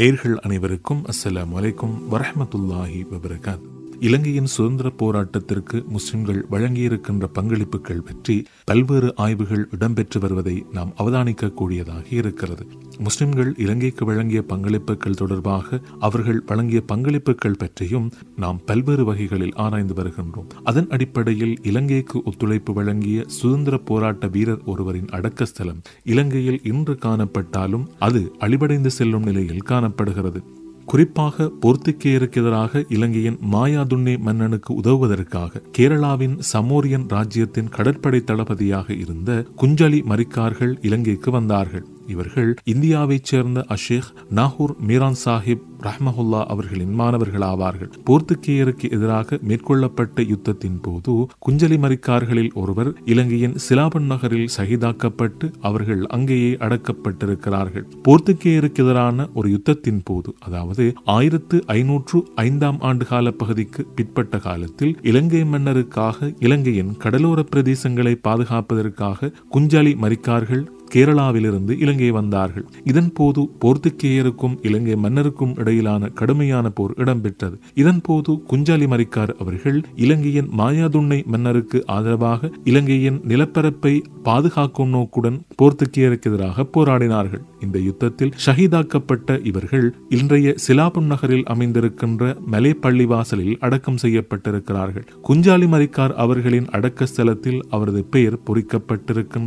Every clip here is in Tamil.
நேர்கள் அனைவருக்கும் அஸ்ஸலாம் வலைக்கும் வரமத்துல்லாஹி வபரகாத் இலங்கையின் சுதந்திர போராட்டத்திற்கு முஸ்லிம்கள் வழங்கியிருக்கின்ற பங்களிப்புகள் பற்றி பல்வேறு ஆய்வுகள் இடம்பெற்று வருவதை நாம் அவதானிக்க கூடியதாக இருக்கிறது முஸ்லிம்கள் இலங்கைக்கு வழங்கிய பங்களிப்புகள் தொடர்பாக அவர்கள் வழங்கிய பங்களிப்புகள் பற்றியும் நாம் பல்வேறு வகைகளில் ஆராய்ந்து வருகின்றோம் அதன் அடிப்படையில் இலங்கைக்கு ஒத்துழைப்பு வழங்கிய சுதந்திர போராட்ட வீரர் ஒருவரின் அடக்கஸ்தலம் இலங்கையில் இன்று காணப்பட்டாலும் அது அழிவடைந்து செல்லும் நிலையில் காணப்படுகிறது குறிப்பாக போர்த்துக்கேயருக்கு எதிராக இலங்கையின் மாயாதுண்ணி மன்னனுக்கு உதவுவதற்காக கேரளாவின் சமோரியன் ராஜ்யத்தின் கடற்படை தளபதியாக இருந்த குஞ்சலி மரிக்கார்கள் இலங்கைக்கு வந்தார்கள் இவர்கள் இந்தியாவைச் சேர்ந்த அஷேக் நாகூர் மீரான் சாஹிப் ரஹ்மஹுல்லா அவர்களின் ஆவார்கள் போர்த்துக்கேயருக்கு எதிராக மேற்கொள்ளப்பட்ட யுத்தத்தின் போது குஞ்சலி மறிக்கார்களில் ஒருவர் இலங்கையின் சிலாபன் நகரில் சகிதாக்கப்பட்டு அவர்கள் அங்கேயே அடக்கப்பட்டிருக்கிறார்கள் போர்த்துக்கேயருக்கு எதிரான ஒரு யுத்தத்தின் போது அதாவது ஆயிரத்து ஐநூற்று ஐந்தாம் ஆண்டு கால பகுதிக்கு பிற்பட்ட காலத்தில் இலங்கை மன்னருக்காக இலங்கையின் கடலோர பிரதேசங்களை பாதுகாப்பதற்காக குஞ்சலி மரிக்கார்கள் கேரளாவிலிருந்து இலங்கை வந்தார்கள் இதன் போது போர்த்துக்கேயருக்கும் இலங்கை மன்னருக்கும் இடையிலான கடுமையான போர் இடம்பெற்றது இதன் போது குஞ்சாலி மரிக்கார் அவர்கள் இலங்கையின் மாயாதுண்ணை மன்னருக்கு ஆதரவாக இலங்கையின் நிலப்பரப்பை பாதுகாக்கும் நோக்குடன் போர்த்துக்கியருக்கு எதிராக போராடினார்கள் இந்த யுத்தத்தில் ஷஹீதாக்கப்பட்ட இவர்கள் இன்றைய சிலாபம் நகரில் அமைந்திருக்கின்ற மலே பள்ளிவாசலில் அடக்கம் செய்யப்பட்டிருக்கிறார்கள் குஞ்சாலி மரிக்கார் அவர்களின் அடக்க ஸ்தலத்தில் அவரது பெயர் பொறிக்கப்பட்டிருக்கின்ற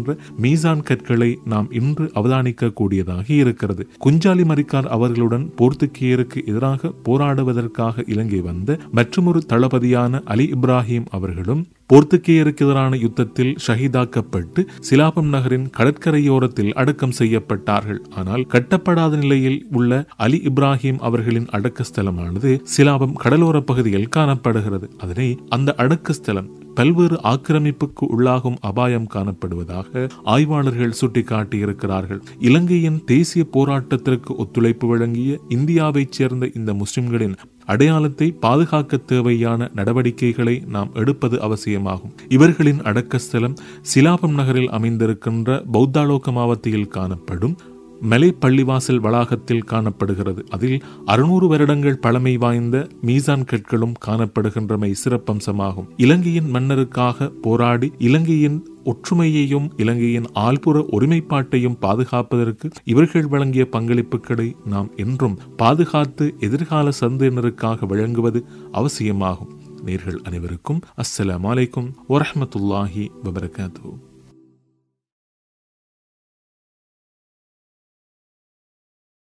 மீசான் கற்களை நாம் இன்று அவதானிக்க கூடியதாக இருக்கிறது குஞ்சாலி மரிக்கார் அவர்களுடன் போர்த்துக்கியருக்கு எதிராக போராடுவதற்காக இலங்கை வந்த மற்றொரு தளபதியான அலி இப்ராஹிம் அவர்களும் போர்த்துக்கேயருக்கு எதிரான யுத்தத்தில் ஷஹீதாக்கப்பட்டு சிலாபம் நகரின் கடற்கரையோரத்தில் அடக்கம் செய்யப்பட்டார்கள் ஆனால் கட்டப்படாத நிலையில் உள்ள அலி இப்ராஹிம் அவர்களின் அடக்க ஸ்தலமானது சிலாபம் கடலோர பகுதியில் காணப்படுகிறது அதனை அந்த அடக்க ஸ்தலம் பல்வேறு ஆக்கிரமிப்புக்கு உள்ளாகும் அபாயம் காணப்படுவதாக ஆய்வாளர்கள் சுட்டிக்காட்டியிருக்கிறார்கள் இலங்கையின் தேசிய போராட்டத்திற்கு ஒத்துழைப்பு வழங்கிய இந்தியாவைச் சேர்ந்த இந்த முஸ்லிம்களின் அடையாளத்தை பாதுகாக்க தேவையான நடவடிக்கைகளை நாம் எடுப்பது அவசியமாகும் இவர்களின் அடக்கஸ்தலம் சிலாபம் நகரில் அமைந்திருக்கின்ற பௌத்தாலோக மாவத்தியில் காணப்படும் மலை பள்ளிவாசல் வளாகத்தில் காணப்படுகிறது அதில் அறுநூறு வருடங்கள் பழமை வாய்ந்த மீசான் கற்களும் காணப்படுகின்றமை சிறப்பம்சமாகும் இலங்கையின் மன்னருக்காக போராடி இலங்கையின் ஒற்றுமையையும் இலங்கையின் ஆள்புற ஒருமைப்பாட்டையும் பாதுகாப்பதற்கு இவர்கள் வழங்கிய பங்களிப்புகளை நாம் என்றும் பாதுகாத்து எதிர்கால சந்தையினருக்காக வழங்குவது அவசியமாகும் நேர்கள் அனைவருக்கும் அஸ்ஸலாம் அலைக்கும் வரமத்துல்லாஹி வபரகாத்து